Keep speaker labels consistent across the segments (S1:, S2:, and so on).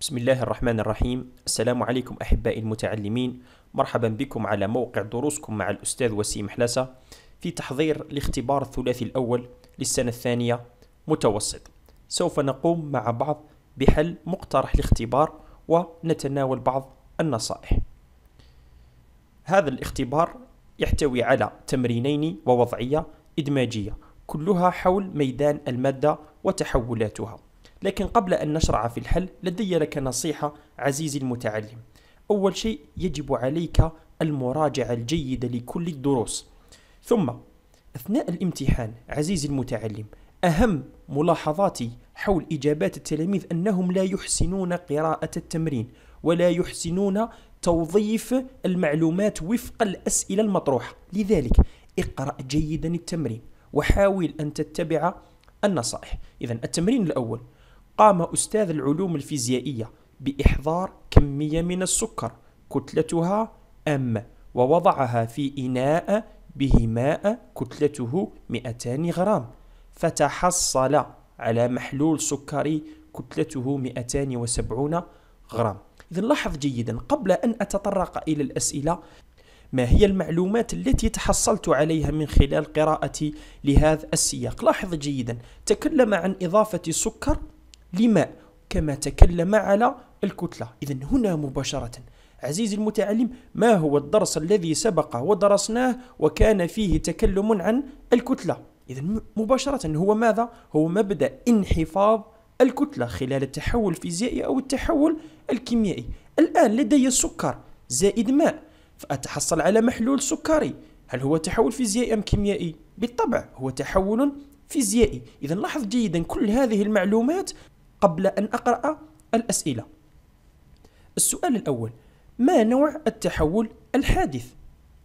S1: بسم الله الرحمن الرحيم السلام عليكم أحبائي المتعلمين مرحبا بكم على موقع دروسكم مع الأستاذ وسيم حلاسة في تحضير الاختبار الثلاثي الأول للسنة الثانية متوسط سوف نقوم مع بعض بحل مقترح الاختبار ونتناول بعض النصائح هذا الاختبار يحتوي على تمرينين ووضعية إدماجية كلها حول ميدان المادة وتحولاتها لكن قبل أن نشرع في الحل لدي لك نصيحة عزيزي المتعلم أول شيء يجب عليك المراجعة الجيدة لكل الدروس ثم أثناء الامتحان عزيزي المتعلم أهم ملاحظاتي حول إجابات التلاميذ أنهم لا يحسنون قراءة التمرين ولا يحسنون توظيف المعلومات وفق الأسئلة المطروحة لذلك اقرأ جيدا التمرين وحاول أن تتبع النصائح إذا التمرين الأول قام أستاذ العلوم الفيزيائية بإحضار كمية من السكر كتلتها أم ووضعها في إناء به ماء كتلته 200 غرام فتحصل على محلول سكري كتلته 270 غرام إذا لاحظ جيدا قبل أن أتطرق إلى الأسئلة ما هي المعلومات التي تحصلت عليها من خلال قراءتي لهذا السياق لاحظ جيدا تكلم عن إضافة سكر لماء كما تكلم على الكتلة إذا هنا مباشرة عزيزي المتعلم ما هو الدرس الذي سبق ودرسناه وكان فيه تكلم عن الكتلة إذا مباشرة هو ماذا؟ هو مبدأ انحفاظ الكتلة خلال التحول الفيزيائي أو التحول الكيميائي الآن لدي سكر زائد ماء فأتحصل على محلول سكري هل هو تحول فيزيائي أم كيميائي؟ بالطبع هو تحول فيزيائي إذا لاحظ جيدا كل هذه المعلومات قبل أن أقرأ الأسئلة السؤال الأول ما نوع التحول الحادث؟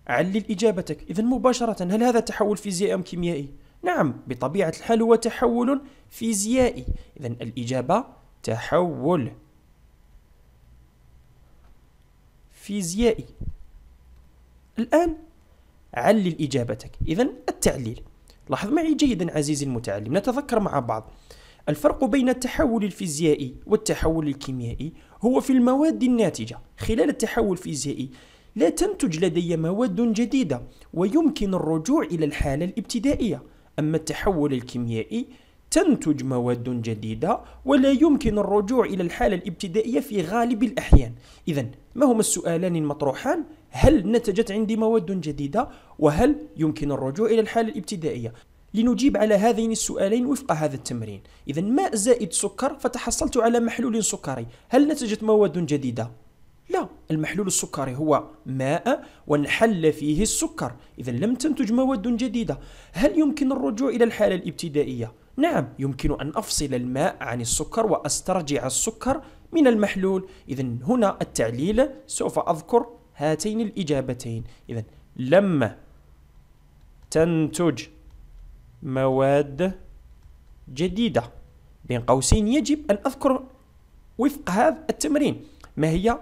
S1: علل إجابتك إذا مباشرة هل هذا تحول فيزيائي أم كيميائي؟ نعم بطبيعة الحال هو تحول فيزيائي إذا الإجابة تحول فيزيائي الآن علل إجابتك إذا التعليل لاحظ معي جيدا عزيزي المتعلم نتذكر مع بعض الفرق بين التحول الفيزيائي والتحول الكيميائي هو في المواد الناتجة خلال التحول الفيزيائي لا تنتج لدي مواد جديدة ويمكن الرجوع إلى الحالة الابتدائية أما التحول الكيميائي تنتج مواد جديدة ولا يمكن الرجوع إلى الحالة الابتدائية في غالب الأحيان إذا ما هما السؤالان المطروحان؟ هل نتجت عندي مواد جديدة؟ وهل يمكن الرجوع إلى الحالة الابتدائية؟ لنجيب على هذين السؤالين وفق هذا التمرين إذا ماء زائد سكر فتحصلت على محلول سكري هل نتجت مواد جديدة؟ لا المحلول السكري هو ماء وانحل فيه السكر إذا لم تنتج مواد جديدة هل يمكن الرجوع إلى الحالة الابتدائية؟ نعم يمكن أن أفصل الماء عن السكر وأسترجع السكر من المحلول إذا هنا التعليل سوف أذكر هاتين الإجابتين إذا لما تنتج مواد جديدة بين قوسين يجب أن أذكر وفق هذا التمرين ما هي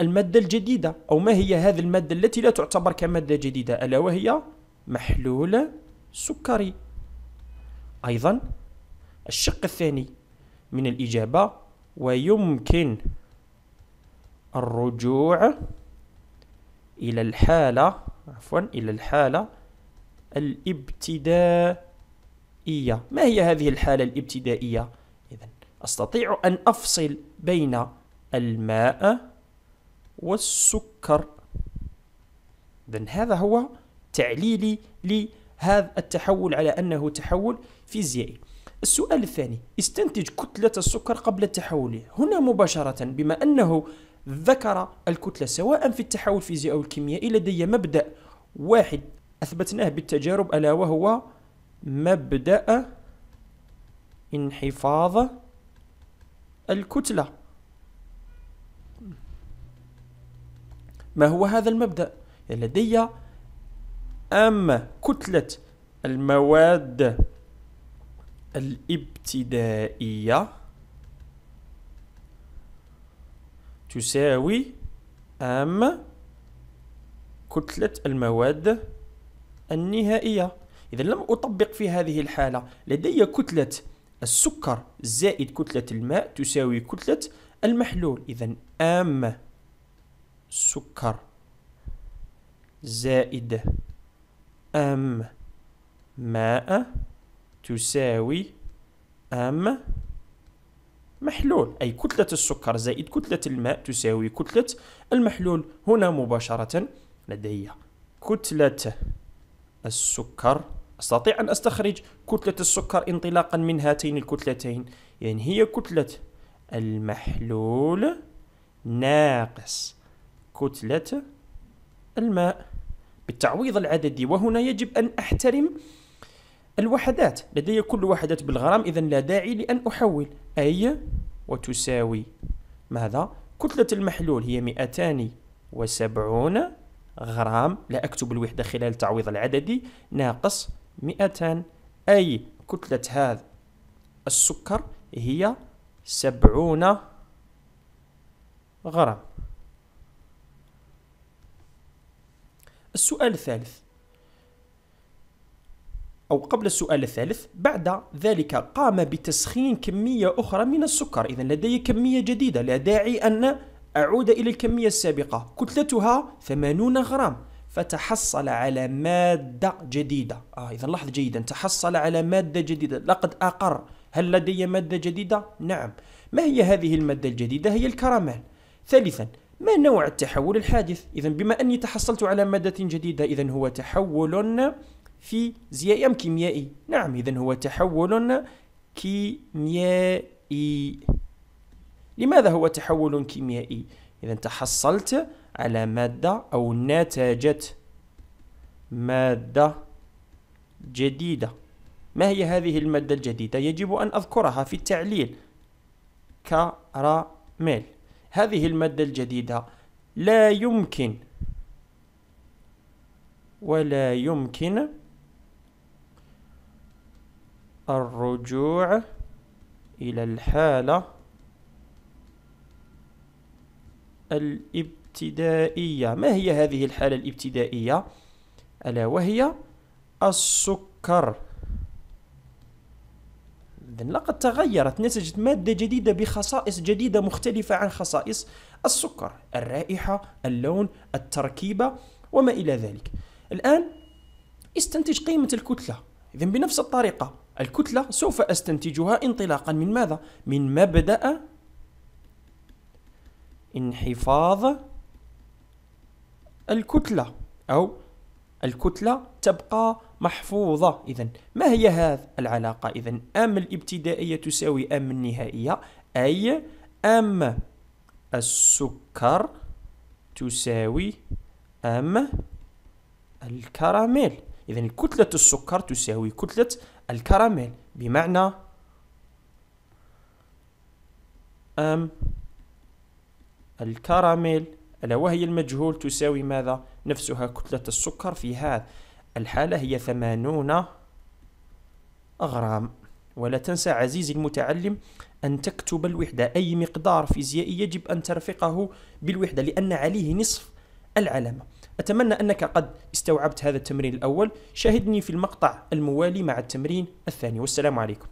S1: المادة الجديدة أو ما هي هذه المادة التي لا تعتبر كمادة جديدة ألا وهي محلول سكري أيضا الشق الثاني من الإجابة ويمكن الرجوع إلى الحالة عفوا إلى الحالة الابتدائية ما هي هذه الحالة الابتدائية؟ إذا أستطيع أن أفصل بين الماء والسكر إذا هذا هو تعليلي لهذا التحول على أنه تحول فيزيائي السؤال الثاني استنتج كتلة السكر قبل التحول هنا مباشرة بما أنه ذكر الكتلة سواء في التحول الفيزيائي أو الكيميائي لدي مبدأ واحد أثبتناه بالتجارب ألا وهو مبدأ انحفاظ الكتلة ما هو هذا المبدأ؟ لدي أما كتلة المواد الابتدائية تساوي أم كتلة المواد النهائية إذا لم أطبق في هذه الحالة لدي كتلة السكر زائد كتلة الماء تساوي كتلة المحلول إذا أم سكر زائد أم ماء تساوي أم محلول أي كتلة السكر زائد كتلة الماء تساوي كتلة المحلول هنا مباشرة لدي كتلة السكر أستطيع أن أستخرج كتلة السكر انطلاقا من هاتين الكتلتين يعني هي كتلة المحلول ناقص كتلة الماء بالتعويض العددي وهنا يجب أن أحترم الوحدات لدي كل وحدة بالغرام إذا لا داعي لأن أحول أي وتساوي ماذا؟ كتلة المحلول هي 270 غرام لا أكتب الوحدة خلال التعويض العددي ناقص 200 أي كتلة هذا السكر هي 70 غرام السؤال الثالث أو قبل السؤال الثالث بعد ذلك قام بتسخين كمية أخرى من السكر إذا لدي كمية جديدة لا داعي أن أعود إلى الكمية السابقة كتلتها 80 غرام فتحصل على مادة جديدة آه إذا لاحظ جيدا تحصل على مادة جديدة لقد أقر هل لدي مادة جديدة؟ نعم ما هي هذه المادة الجديدة؟ هي الكراميل ثالثا ما نوع التحول الحادث؟ إذا بما أني تحصلت على مادة جديدة إذا هو تحول فيزيائي أم كيميائي؟ نعم إذا هو تحول كيميائي لماذا هو تحول كيميائي إذا تحصلت على مادة أو نتجت مادة جديدة ما هي هذه المادة الجديدة يجب أن أذكرها في التعليل كراميل هذه المادة الجديدة لا يمكن ولا يمكن الرجوع إلى الحالة الابتدائية ما هي هذه الحالة الابتدائية؟ ألا وهي السكر إذن لقد تغيرت نتجت مادة جديدة بخصائص جديدة مختلفة عن خصائص السكر الرائحة، اللون، التركيبة وما إلى ذلك الآن استنتج قيمة الكتلة إذن بنفس الطريقة الكتلة سوف أستنتجها انطلاقا من ماذا؟ من مبدأ انحفاظ الكتلة أو الكتلة تبقى محفوظة إذا ما هي هذه العلاقة إذا أم الابتدائية تساوي أم النهائية أي أم السكر تساوي أم الكراميل إذا كتلة السكر تساوي كتلة الكراميل بمعنى أم الكراميل ألا وهي المجهول تساوي ماذا؟ نفسها كتلة السكر في هذا الحالة هي ثمانون غرام ولا تنسى عزيزي المتعلم أن تكتب الوحدة أي مقدار فيزيائي يجب أن ترفقه بالوحدة لأن عليه نصف العلامة أتمنى أنك قد استوعبت هذا التمرين الأول شاهدني في المقطع الموالي مع التمرين الثاني والسلام عليكم